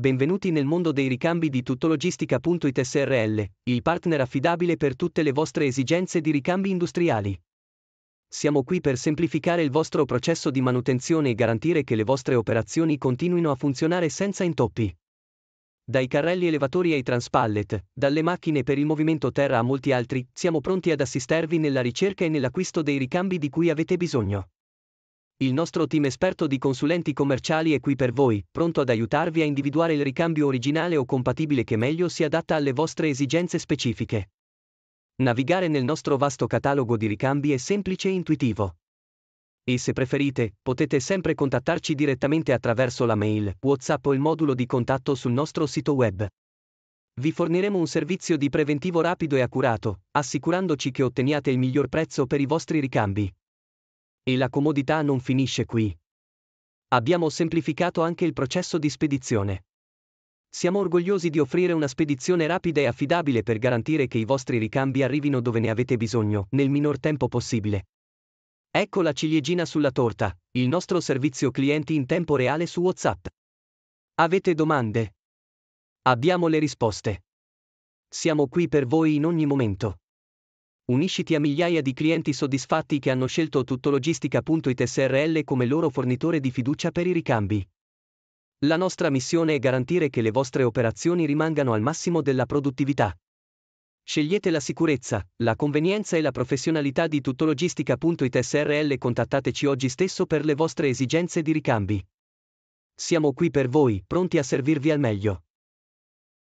Benvenuti nel mondo dei ricambi di tuttologistica.it SRL, il partner affidabile per tutte le vostre esigenze di ricambi industriali. Siamo qui per semplificare il vostro processo di manutenzione e garantire che le vostre operazioni continuino a funzionare senza intoppi. Dai carrelli elevatori ai transpallet, dalle macchine per il movimento terra a molti altri, siamo pronti ad assistervi nella ricerca e nell'acquisto dei ricambi di cui avete bisogno. Il nostro team esperto di consulenti commerciali è qui per voi, pronto ad aiutarvi a individuare il ricambio originale o compatibile che meglio si adatta alle vostre esigenze specifiche. Navigare nel nostro vasto catalogo di ricambi è semplice e intuitivo. E se preferite, potete sempre contattarci direttamente attraverso la mail, WhatsApp o il modulo di contatto sul nostro sito web. Vi forniremo un servizio di preventivo rapido e accurato, assicurandoci che otteniate il miglior prezzo per i vostri ricambi. E la comodità non finisce qui. Abbiamo semplificato anche il processo di spedizione. Siamo orgogliosi di offrire una spedizione rapida e affidabile per garantire che i vostri ricambi arrivino dove ne avete bisogno, nel minor tempo possibile. Ecco la ciliegina sulla torta, il nostro servizio clienti in tempo reale su WhatsApp. Avete domande? Abbiamo le risposte. Siamo qui per voi in ogni momento. Unisciti a migliaia di clienti soddisfatti che hanno scelto tuttologistica.it srl come loro fornitore di fiducia per i ricambi. La nostra missione è garantire che le vostre operazioni rimangano al massimo della produttività. Scegliete la sicurezza, la convenienza e la professionalità di tuttologistica.it srl contattateci oggi stesso per le vostre esigenze di ricambi. Siamo qui per voi, pronti a servirvi al meglio.